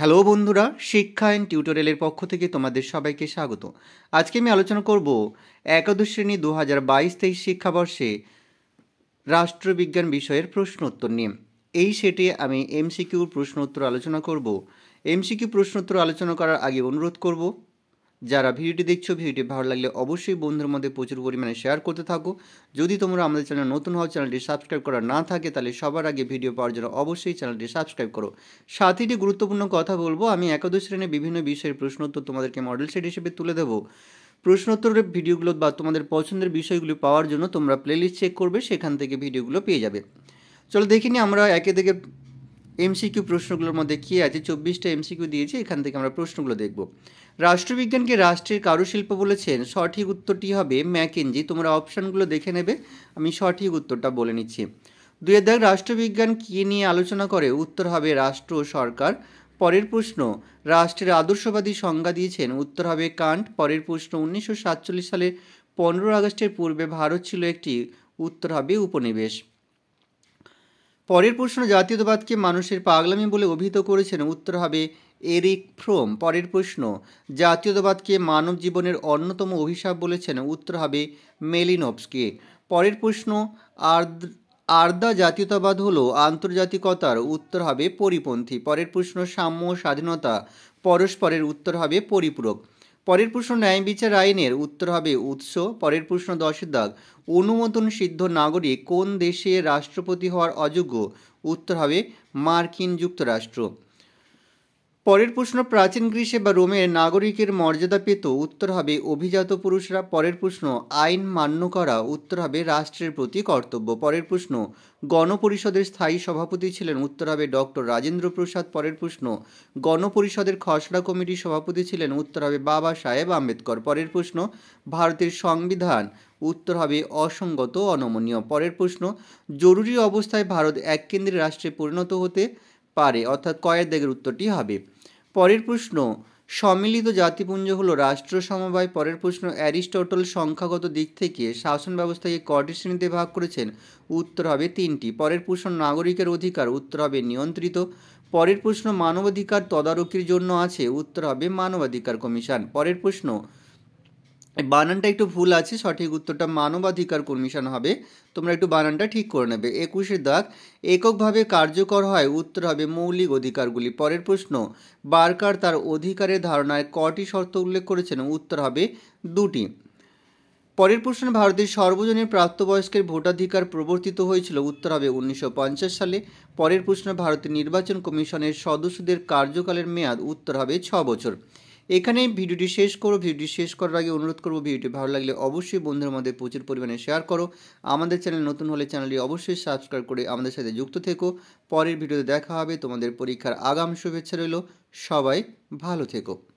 hello বন্ধুরা শিক্ষা and টিউটোরিয়ালের পক্ষ থেকে তোমাদের সবাইকে স্বাগত আজকে আমি আলোচনা করব একাদশ শ্রেণী দু হাজার বাইশ তেইশ শিক্ষাবর্ষে রাষ্ট্রবিজ্ঞান বিষয়ের প্রশ্নোত্তর নিয়ে এই সেটে আমি এমসিকিউর প্রশ্নোত্তর আলোচনা করব এমসিকিউ প্রশ্নোত্তর আলোচনা করার আগে অনুরোধ করব যারা ভিডিওটি দেখছো ভিডিওটি ভালো লাগলে অবশ্যই বন্ধুর মধ্যে প্রচুর পরিমাণে শেয়ার করতে থাকো যদি তোমরা আমাদের চ্যানেল নতুন হওয়া চ্যানেলটি সাবস্ক্রাইব করা না থাকে তাহলে সবার আগে ভিডিও পাওয়ার জন্য অবশ্যই চ্যানেলটি সাবস্ক্রাইব করো সাথীটি গুরুত্বপূর্ণ কথা বলবো আমি একাদশ শ্রেণীর বিভিন্ন বিষয়ের প্রশ্নোত্তর তোমাদেরকে মডেল সেট হিসেবে তুলে দেবো প্রশ্নোত্তরের ভিডিওগুলো বা তোমাদের পছন্দের বিষয়গুলি পাওয়ার জন্য তোমরা প্লেলিস্ট চেক করবে সেখান থেকে ভিডিওগুলো পেয়ে যাবে চলো দেখিনি আমরা একে থেকে এমসিকিউ প্রশ্নগুলোর মধ্যে কী আছে চব্বিশটা এমসিকিউ দিয়েছি এখান থেকে আমরা প্রশ্নগুলো দেখব রাষ্ট্রবিজ্ঞানকে রাষ্ট্রের কারুশিল্প বলেছেন সঠিক উত্তরটি হবে ম্যাকেঞ্জি তোমরা অপশানগুলো দেখে নেবে আমি সঠিক উত্তরটা বলে নিচ্ছি দুই হাজার রাষ্ট্রবিজ্ঞান কী নিয়ে আলোচনা করে উত্তর হবে রাষ্ট্র ও সরকার পরের প্রশ্ন রাষ্ট্রের আদর্শবাদী সংজ্ঞা দিয়েছেন উত্তর হবে কান্ট পরের প্রশ্ন উনিশশো সালের পনেরো আগস্টের পূর্বে ভারত ছিল একটি উত্তর হবে উপনিবেশ পরের প্রশ্ন জাতীয়তাবাদকে মানুষের পাগলামি বলে অভিহিত করেছেন উত্তর হবে এরিক ফ্রোম পরের প্রশ্ন জাতীয়তাবাদকে মানব জীবনের অন্যতম অভিশাপ বলেছেন উত্তর হবে মেলিনভসকে পরের প্রশ্ন আর্দ্র আর্দা জাতীয়তাবাদ হলো আন্তর্জাতিকতার উত্তর হবে পরিপন্থী পরের প্রশ্ন সাম্য স্বাধীনতা পরস্পরের উত্তর হবে পরিপূরক পরের প্রশ্ন ন্যায় বিচার আইনের উত্তর হবে উৎস পরের প্রশ্ন দশের দাগ অনুমোদন সিদ্ধ নাগরিক কোন দেশে রাষ্ট্রপতি হওয়ার অযোগ্য উত্তর হবে মার্কিন যুক্তরাষ্ট্র পরের প্রশ্ন প্রাচীন গ্রীসে বা রোমের নাগরিকের মর্যাদা পেত উত্তর হবে অভিজাত পুরুষরা পরের প্রশ্ন আইন মান্য করা উত্তর হবে রাষ্ট্রের প্রতি কর্তব্য পরের প্রশ্ন গণপরিষদের স্থায়ী সভাপতি ছিলেন উত্তর হবে ডক্টর রাজেন্দ্র প্রসাদ পরের প্রশ্ন গণপরিষদের খসড়া কমিটির সভাপতি ছিলেন উত্তর হবে বাবা সাহেব আম্বেদকর পরের প্রশ্ন ভারতের সংবিধান উত্তর হবে অসঙ্গত অনমনীয় পরের প্রশ্ন জরুরি অবস্থায় ভারত এক কেন্দ্রের রাষ্ট্রে পরিণত হতে পারে অর্থাৎ কয়ের দেগের উত্তরটি হবে পরের প্রশ্ন সম্মিলিত জাতিপুঞ্জ হলো রাষ্ট্র সমবায় পরের প্রশ্ন অ্যারিস্টটল সংখ্যাগত দিক থেকে শাসন ব্যবস্থাকে কটি শ্রেণীতে ভাগ করেছেন উত্তর হবে তিনটি পরের প্রশ্ন নাগরিকের অধিকার উত্তর হবে নিয়ন্ত্রিত পরের প্রশ্ন মানবাধিকার তদারকির জন্য আছে উত্তর হবে মানবাধিকার কমিশন পরের প্রশ্ন বানানটা একটু ভুল আছে সঠিক উত্তরটা মানবাধিকার কমিশন হবে তোমরা একটু বানানটা ঠিক করে নেবে একুশে দাগ এককভাবে কার্যকর হয় উত্তর হবে মৌলিক অধিকারগুলি পরের প্রশ্ন বার্কার তার অধিকারের ধারণায় কটি শর্ত উল্লেখ করেছেন উত্তর হবে দুটি পরের প্রশ্ন ভারতের সর্বজনীন প্রাপ্তবয়স্কের ভোটাধিকার প্রবর্তিত হয়েছিল উত্তর হবে উনিশশো সালে পরের প্রশ্ন ভারতের নির্বাচন কমিশনের সদস্যদের কার্যকালের মেয়াদ উত্তর হবে ছ বছর এখানে ভিডিওটি শেষ করো ভিডিওটি শেষ করার আগে অনুরোধ করবো ভিডিওটি ভালো লাগলে অবশ্যই বন্ধুর মধ্যে প্রচুর পরিমাণে শেয়ার করো আমাদের চ্যানেল নতুন হলে চ্যানেলটি অবশ্যই সাবস্ক্রাইব করে আমাদের সাথে যুক্ত থেকো পরের ভিডিওতে দেখা হবে তোমাদের পরীক্ষার আগাম শুভেচ্ছা রইল সবাই ভালো থেকো